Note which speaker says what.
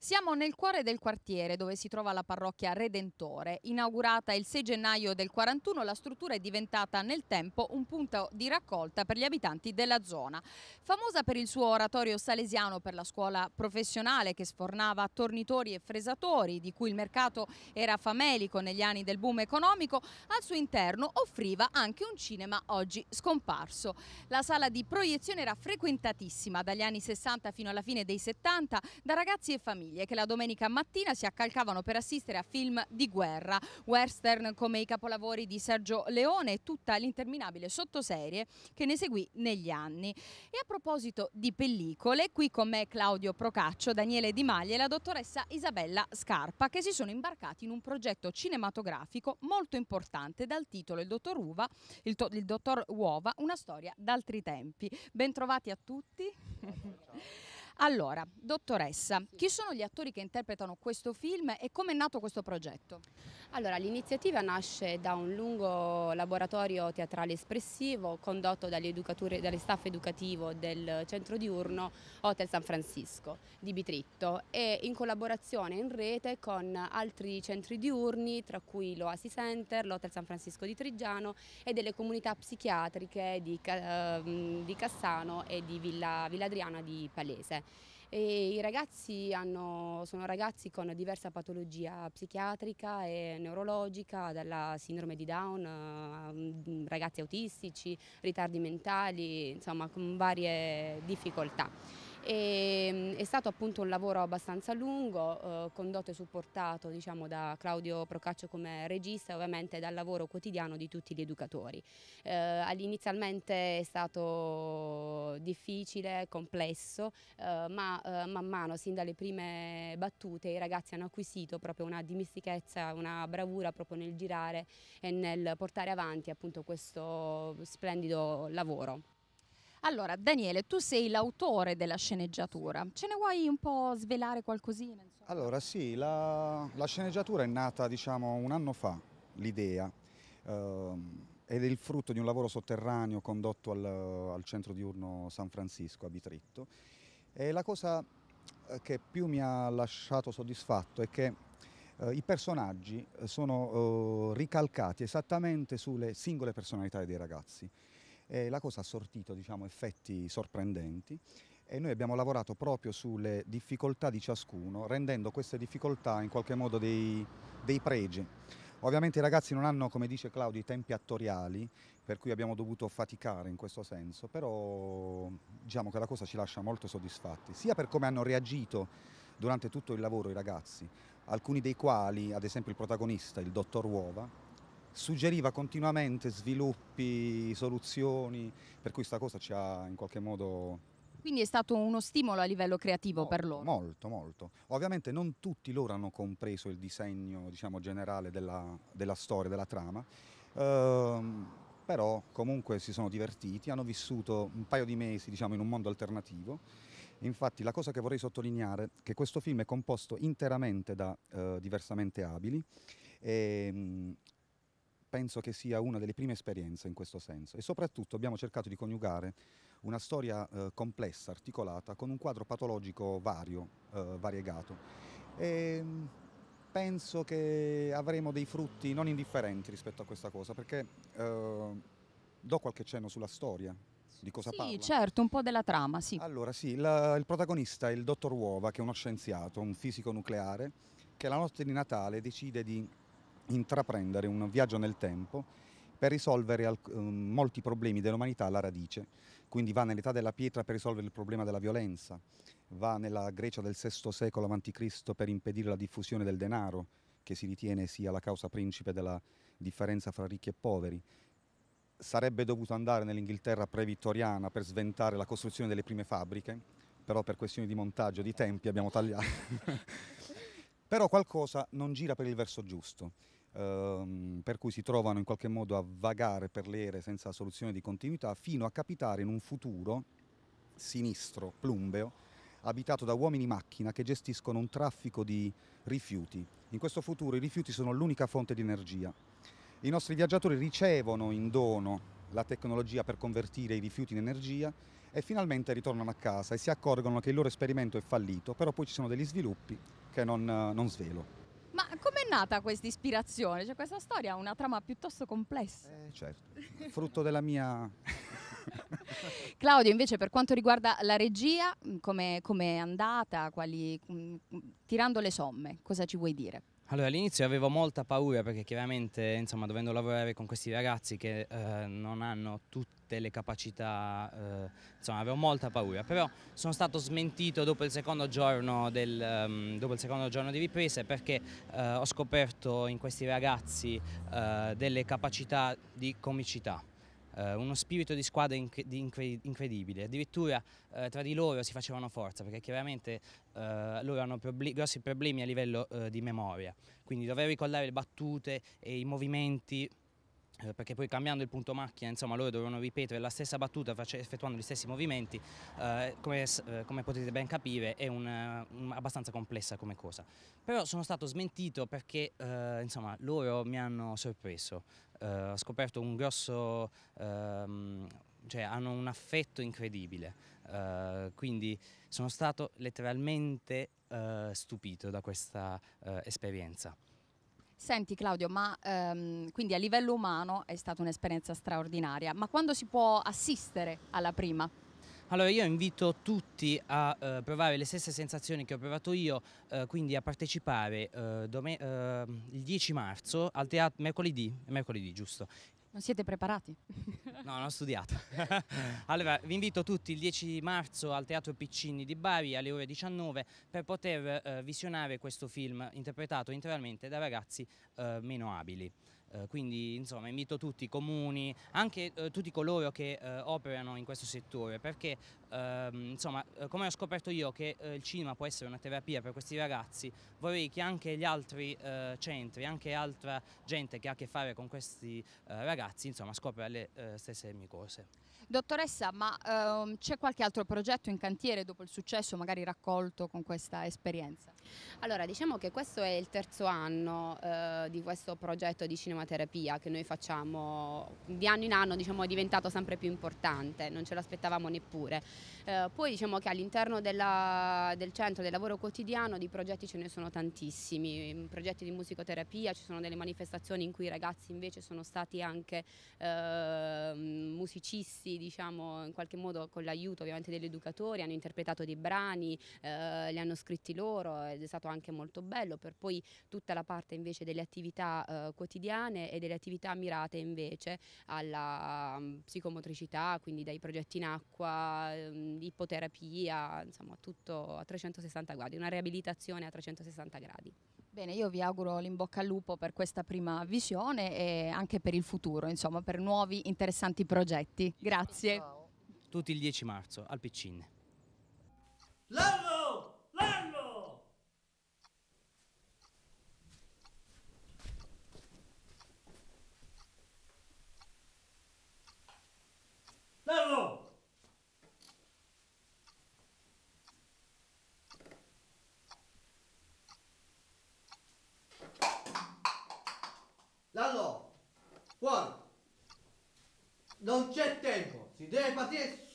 Speaker 1: Siamo nel cuore del quartiere dove si trova la parrocchia Redentore. Inaugurata il 6 gennaio del 41, la struttura è diventata nel tempo un punto di raccolta per gli abitanti della zona. Famosa per il suo oratorio salesiano per la scuola professionale che sfornava tornitori e fresatori, di cui il mercato era famelico negli anni del boom economico, al suo interno offriva anche un cinema oggi scomparso. La sala di proiezione era frequentatissima dagli anni 60 fino alla fine dei 70 da ragazzi e famiglie famiglie che la domenica mattina si accalcavano per assistere a film di guerra, western come i capolavori di Sergio Leone e tutta l'interminabile sottoserie che ne seguì negli anni. E a proposito di pellicole, qui con me Claudio Procaccio, Daniele Di Maglia e la dottoressa Isabella Scarpa che si sono imbarcati in un progetto cinematografico molto importante dal titolo Il dottor Uva, il, il dottor Uova, una storia d'altri tempi. Bentrovati a tutti. Ciao, ciao. Allora, dottoressa, chi sono gli attori che interpretano questo film e come è nato questo progetto? Allora, l'iniziativa
Speaker 2: nasce da un lungo laboratorio teatrale espressivo condotto dalle, dalle staff educativo del centro diurno Hotel San Francisco di Bitritto e in collaborazione in rete con altri centri diurni, tra cui l'Oasi Center, l'Hotel San Francisco di Trigiano e delle comunità psichiatriche di, ehm, di Cassano e di Villa, Villa Adriana di Palese e i ragazzi hanno, sono ragazzi con diversa patologia psichiatrica e neurologica, dalla sindrome di Down, eh, mm, ragazzi autistici, ritardi mentali, insomma con varie difficoltà. E, ehm, è stato appunto un lavoro abbastanza lungo, eh, condotto e supportato diciamo, da Claudio Procaccio come regista e ovviamente dal lavoro quotidiano di tutti gli educatori. Eh, inizialmente è stato difficile, complesso, eh, ma eh, man mano, sin dalle prime battute, i ragazzi hanno acquisito proprio una dimistichezza, una bravura proprio nel girare
Speaker 1: e nel portare avanti appunto questo splendido lavoro. Allora, Daniele, tu sei l'autore della sceneggiatura, ce ne vuoi un po' svelare qualcosina?
Speaker 3: Insomma? Allora sì, la, la, sceneggiatura è nata diciamo un anno fa, l'idea, eh, ed è il frutto di un lavoro sotterraneo condotto al, al centro diurno San Francisco a Bitritto. E la cosa eh, che più mi ha lasciato soddisfatto è che eh, i personaggi sono eh, ricalcati esattamente sulle singole personalità dei ragazzi e eh, la cosa ha sortito diciamo, effetti sorprendenti e noi abbiamo lavorato proprio sulle difficoltà di ciascuno, rendendo queste difficoltà in qualche modo dei, dei pregi. Ovviamente i ragazzi non hanno, come dice Claudio, i tempi attoriali, per cui abbiamo dovuto faticare in questo senso, però diciamo che la cosa ci lascia molto soddisfatti, sia per come hanno reagito durante tutto il lavoro i ragazzi, alcuni dei quali, ad esempio il protagonista, il dottor Uova, suggeriva continuamente sviluppi, soluzioni, per cui questa cosa ci ha in qualche modo...
Speaker 1: Quindi è stato uno stimolo a livello creativo molto, per loro?
Speaker 3: Molto, molto. Ovviamente non tutti loro hanno compreso il disegno diciamo, generale della, della storia, della trama, ehm, però comunque si sono divertiti, hanno vissuto un paio di mesi diciamo, in un mondo alternativo. Infatti la cosa che vorrei sottolineare è che questo film è composto interamente da eh, diversamente abili e, ehm, penso che sia una delle prime esperienze in questo senso e soprattutto abbiamo cercato di coniugare una storia eh, complessa, articolata, con un quadro patologico vario, eh, variegato. E ehm, penso che avremo dei frutti non indifferenti rispetto a questa cosa, perché eh, do qualche cenno sulla storia, di cosa sì, parla? Sì,
Speaker 1: certo, un po' della trama, sì.
Speaker 3: Allora, sì, la, il protagonista è il dottor Uova, che è uno scienziato, un fisico nucleare, che la notte di Natale decide di intraprendere un viaggio nel tempo per risolvere eh, molti problemi dell'umanità alla radice. Quindi va nell'età della pietra per risolvere il problema della violenza, va nella Grecia del VI secolo a.C. per impedire la diffusione del denaro, che si ritiene sia la causa principe della differenza fra ricchi e poveri. Sarebbe dovuto andare nell'Inghilterra pre-vittoriana per sventare la costruzione delle prime fabbriche, però per questioni di montaggio, di tempi abbiamo tagliato. però qualcosa non gira per il verso giusto ehm, per cui si trovano in qualche modo a vagare per le ere senza soluzione di continuità, fino a capitare in un futuro sinistro, plumbeo, abitato da uomini macchina che gestiscono un traffico di rifiuti. In questo futuro i rifiuti sono l'unica fonte di energia. I nostri viaggiatori ricevono in dono la tecnologia per convertire i rifiuti in energia e finalmente ritornano a casa e si accorgono che il loro esperimento è fallito, però poi ci sono degli sviluppi che non, non svelo.
Speaker 1: Ma com'è nata questa ispirazione? Cioè questa storia ha una trama piuttosto complessa. Eh,
Speaker 3: certo, frutto della mia...
Speaker 1: Claudio, invece, per quanto riguarda la regia, come è andata? Quali, mh, mm, tirando le somme, cosa ci vuoi dire?
Speaker 4: Allora, all'inizio avevo molta paura perché chiaramente, insomma, dovendo lavorare con questi ragazzi che eh, non hanno tutte le capacità, eh, insomma, avevo molta paura, però sono stato smentito dopo il secondo giorno, del, um, dopo il secondo giorno di riprese perché eh, ho scoperto in questi ragazzi eh, delle capacità di comicità eh, uno spirito di squadra inc di incre incredibile, addirittura eh, tra di loro si facevano forza perché chiaramente eh, loro hanno proble grossi problemi a livello eh, di memoria, quindi dover ricordare le battute e i movimenti eh, perché poi cambiando il punto macchina, insomma, loro dovevano ripetere la stessa battuta effettuando gli stessi movimenti, eh, come, eh, come, potete ben capire è un, eh, un, abbastanza complessa come cosa. Però sono stato smentito perché eh, insomma, loro mi hanno sorpreso, eh, ho scoperto un grosso... Ehm, cioè hanno un affetto incredibile, quindi sono stato letteralmente stupito da questa esperienza.
Speaker 1: Senti Claudio, ma ehm, quindi a livello umano è stata un'esperienza straordinaria, ma quando si può assistere alla prima?
Speaker 4: Allora io invito tutti a eh, provare le stesse sensazioni che ho provato io, eh, quindi a partecipare eh, ehm, il 10 marzo al teatro, mercoledì, mercoledì giusto,
Speaker 1: non siete preparati?
Speaker 4: no, non ho studiato. allora, vi invito tutti il 10 marzo al Teatro Piccini di Bari alle ore 19 per poter eh, visionare questo film interpretato integralmente da ragazzi eh, meno abili. Eh, quindi insomma invito tutti i comuni, anche eh, tutti coloro che eh, operano in questo settore, perché ehm, insomma, eh, come ho scoperto io che eh, il cinema può essere una terapia per questi ragazzi, vorrei che anche gli altri centri, anche altra gente che ha a che fare con questi ragazzi, insomma, scopra le stesse mie cose.
Speaker 1: Dottoressa, ma ehm, c'è qualche altro progetto in cantiere dopo il successo magari raccolto con questa esperienza?
Speaker 2: Allora, diciamo che questo è il terzo anno eh, di questo progetto di cinematerapia che noi facciamo di anno in anno, diciamo, è diventato sempre più importante, non ce l'aspettavamo neppure. Eh, poi diciamo che all'interno del centro del lavoro quotidiano di progetti ce ne sono tantissimi, progetti di musicoterapia, ci sono delle manifestazioni in cui i ragazzi invece sono stati anche eh, musicisti diciamo, in qualche modo con l'aiuto ovviamente degli educatori, hanno interpretato dei brani, eh, li hanno scritti loro ed è stato anche molto bello per poi tutta la parte invece delle attività eh, quotidiane e delle attività mirate invece alla mm, psicomotricità, quindi dai progetti in acqua, um, ipoterapia, insomma tutto a 360 gradi, una riabilitazione a 360 gradi.
Speaker 1: Bene, io vi auguro l'imbocca al lupo per questa prima visione e anche per il futuro, insomma, per nuovi interessanti progetti. Grazie.
Speaker 4: Tutti il 10 marzo al Piccin.
Speaker 3: L'anno! L'anno! L'anno! bater.